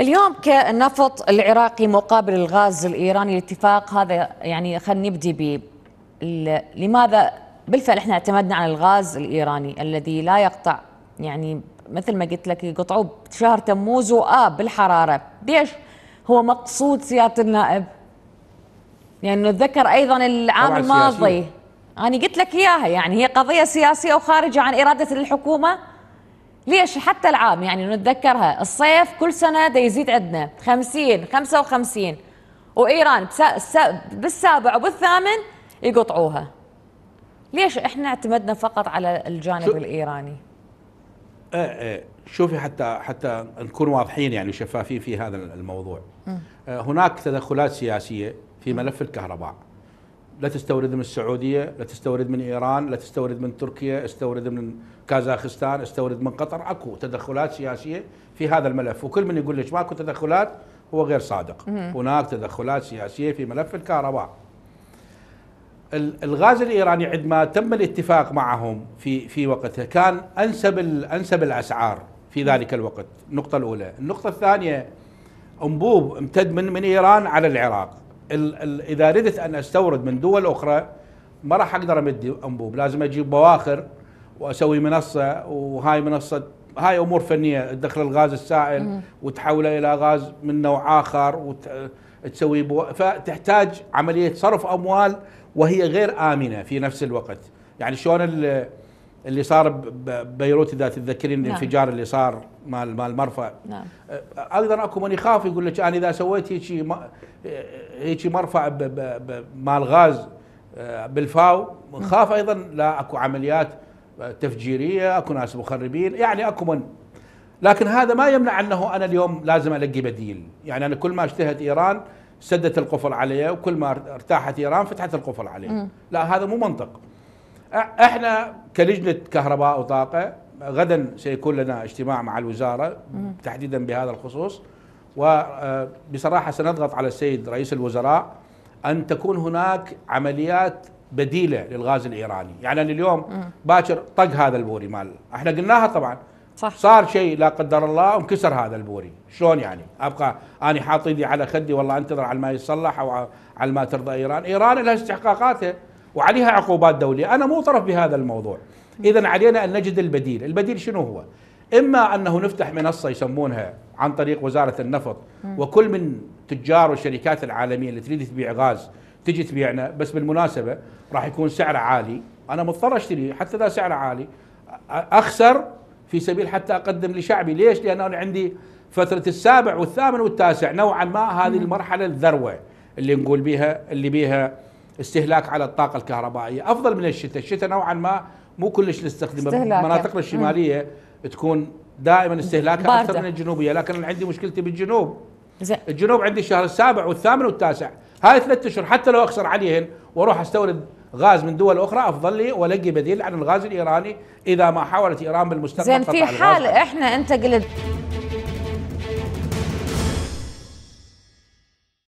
اليوم كالنفط العراقي مقابل الغاز الايراني الاتفاق هذا يعني خلينا نبدي ب لماذا بالفعل احنا اعتمدنا على الغاز الايراني الذي لا يقطع يعني مثل ما قلت لك يقطعوه بشهر تموز واب بالحراره ليش هو مقصود سياده النائب يعني نتذكر ايضا العام الماضي انا يعني قلت لك اياها يعني هي قضيه سياسيه وخارجه عن اراده الحكومه ليش حتى العام يعني نتذكرها الصيف كل سنة دا يزيد عندنا 50 55 وإيران بالسابع وبالثامن يقطعوها ليش احنا اعتمدنا فقط على الجانب شو الإيراني اه اه شوفي حتى حتى نكون واضحين يعني وشفافين في هذا الموضوع آه هناك تدخلات سياسية في ملف الكهرباء لا تستورد من السعوديه، لا تستورد من ايران، لا تستورد من تركيا، استورد من كازاخستان، استورد من قطر، اكو تدخلات سياسيه في هذا الملف، وكل من يقول لك ماكو تدخلات هو غير صادق، هناك تدخلات سياسيه في ملف الكهرباء. الغاز الايراني عندما تم الاتفاق معهم في في وقتها كان انسب انسب الاسعار في ذلك الوقت، النقطه الاولى، النقطه الثانيه انبوب امتد من من ايران على العراق. اذا ردت ان استورد من دول اخرى ما راح اقدر امد انبوب لازم اجيب بواخر واسوي منصه وهاي منصه هاي امور فنيه تدخل الغاز السائل وتحوله الى غاز من نوع اخر وتسوي بو... فتحتاج عمليه صرف اموال وهي غير امنه في نفس الوقت يعني شلون اللي صار ببيروت اذا تتذكرين نعم. الانفجار اللي صار مال مال مرفأ نعم أه، ايضا اكو من يخاف يقول لك انا اذا سويت هيك هيك مرفأ مال غاز أه، بالفاو نعم. خاف ايضا لا اكو عمليات تفجيريه اكو ناس مخربين يعني اكو من لكن هذا ما يمنع انه انا اليوم لازم القي بديل يعني انا كل ما اشتهت ايران سدت القفل عليه وكل ما ارتاحت ايران فتحت القفل عليه لا هذا مو منطق احنا كلجنه كهرباء وطاقه غدا سيكون لنا اجتماع مع الوزاره تحديدا بهذا الخصوص وبصراحه سنضغط على السيد رئيس الوزراء ان تكون هناك عمليات بديله للغاز الايراني، يعني اليوم باكر طق هذا البوري مال، احنا قلناها طبعا صح صار شيء لا قدر الله وانكسر هذا البوري، شلون يعني؟ ابقى انا حاط ايدي على خدي والله انتظر على ما يصلح او على ما ترضى ايران، ايران لها استحقاقاتها وعليها عقوبات دولية أنا مو طرف بهذا الموضوع إذا علينا أن نجد البديل البديل شنو هو إما أنه نفتح منصة يسمونها عن طريق وزارة النفط وكل من تجار والشركات العالمية اللي تريد تبيع غاز تجي تبيعنا بس بالمناسبة راح يكون سعره عالي أنا مضطر أشتري حتى إذا سعره عالي أخسر في سبيل حتى أقدم لشعبي ليش لأن أنا عندي فترة السابع والثامن والتاسع نوعا ما هذه المرحلة الذروة اللي نقول بها اللي بها استهلاك على الطاقه الكهربائيه افضل من الشتاء الشتاء نوعا ما مو كلش نستخدمه مناطقنا الشماليه مم. تكون دائما استهلاكها اكثر من الجنوبيه لكن انا عندي مشكلتي بالجنوب زي. الجنوب عندي الشهر السابع والثامن والتاسع هاي ثلاثة اشهر حتى لو اخسر عليهن واروح استورد غاز من دول اخرى افضل لي والقي بديل عن الغاز الايراني اذا ما حاولت ايران بالمستقبل زين في حال احنا انت قلت